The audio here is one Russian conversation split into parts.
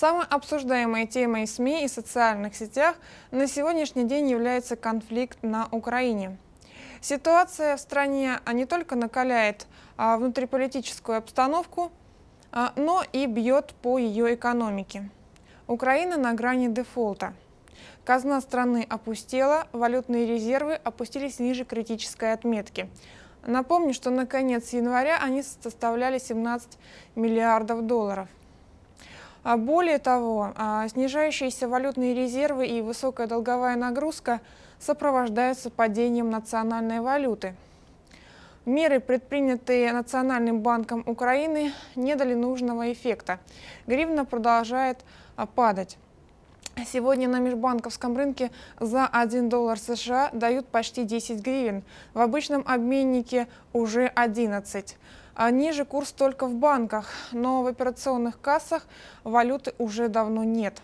Самой обсуждаемой темой СМИ и социальных сетях на сегодняшний день является конфликт на Украине. Ситуация в стране а не только накаляет а, внутриполитическую обстановку, а, но и бьет по ее экономике. Украина на грани дефолта. Казна страны опустела, валютные резервы опустились ниже критической отметки. Напомню, что на конец января они составляли 17 миллиардов долларов. А более того, а, снижающиеся валютные резервы и высокая долговая нагрузка сопровождаются падением национальной валюты. Меры, предпринятые Национальным банком Украины, не дали нужного эффекта. Гривна продолжает а, падать. Сегодня на межбанковском рынке за 1 доллар США дают почти 10 гривен, в обычном обменнике уже 11. А ниже курс только в банках, но в операционных кассах валюты уже давно нет.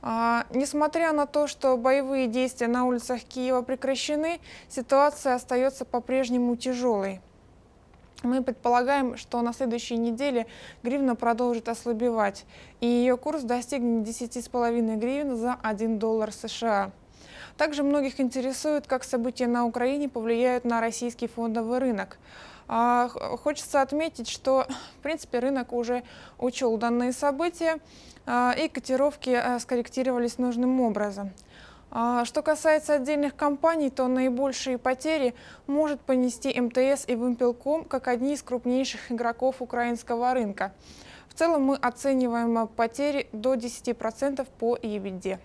А, несмотря на то, что боевые действия на улицах Киева прекращены, ситуация остается по-прежнему тяжелой. Мы предполагаем, что на следующей неделе гривна продолжит ослабевать, и ее курс достигнет 10,5 гривен за 1 доллар США. Также многих интересует, как события на Украине повлияют на российский фондовый рынок. А, хочется отметить, что, в принципе, рынок уже учел данные события, а, и котировки а, скорректировались нужным образом. Что касается отдельных компаний, то наибольшие потери может понести МТС и Вымпелком как одни из крупнейших игроков украинского рынка. В целом мы оцениваем потери до 10% по EBITDA.